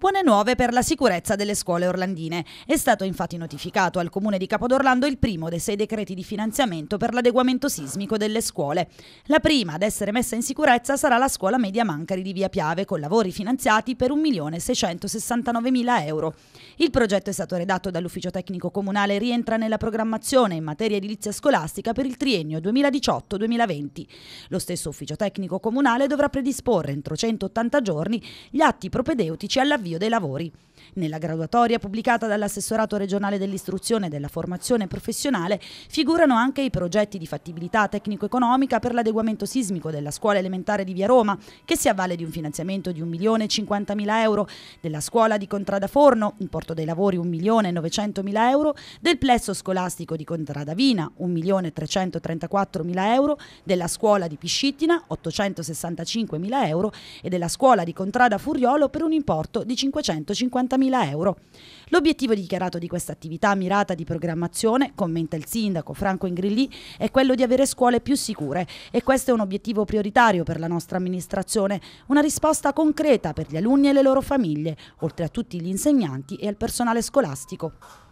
buone nuove per la sicurezza delle scuole orlandine. È stato infatti notificato al comune di Capodorlando il primo dei sei decreti di finanziamento per l'adeguamento sismico delle scuole. La prima ad essere messa in sicurezza sarà la scuola media Mancari di Via Piave con lavori finanziati per 1.669.000 euro. Il progetto è stato redatto dall'ufficio tecnico comunale e rientra nella programmazione in materia edilizia scolastica per il triennio 2018-2020. Lo stesso ufficio tecnico comunale dovrà predisporre entro 180 giorni gli atti propedeutici all'avvio dell'avvio dei lavori nella graduatoria pubblicata dall'assessorato regionale dell'istruzione e della formazione professionale figurano anche i progetti di fattibilità tecnico-economica per l'adeguamento sismico della scuola elementare di Via Roma, che si avvale di un finanziamento di 1.050.000 euro, della scuola di Contrada Forno, importo dei lavori 1.900.000 euro, del plesso scolastico di Contrada Vina 1.334.000 euro, della scuola di Piscittina 865.000 euro e della scuola di Contrada Furiolo per un importo di 550.000 euro. 50.000 euro. L'obiettivo dichiarato di questa attività mirata di programmazione, commenta il sindaco Franco Ingrilli, è quello di avere scuole più sicure e questo è un obiettivo prioritario per la nostra amministrazione, una risposta concreta per gli alunni e le loro famiglie, oltre a tutti gli insegnanti e al personale scolastico.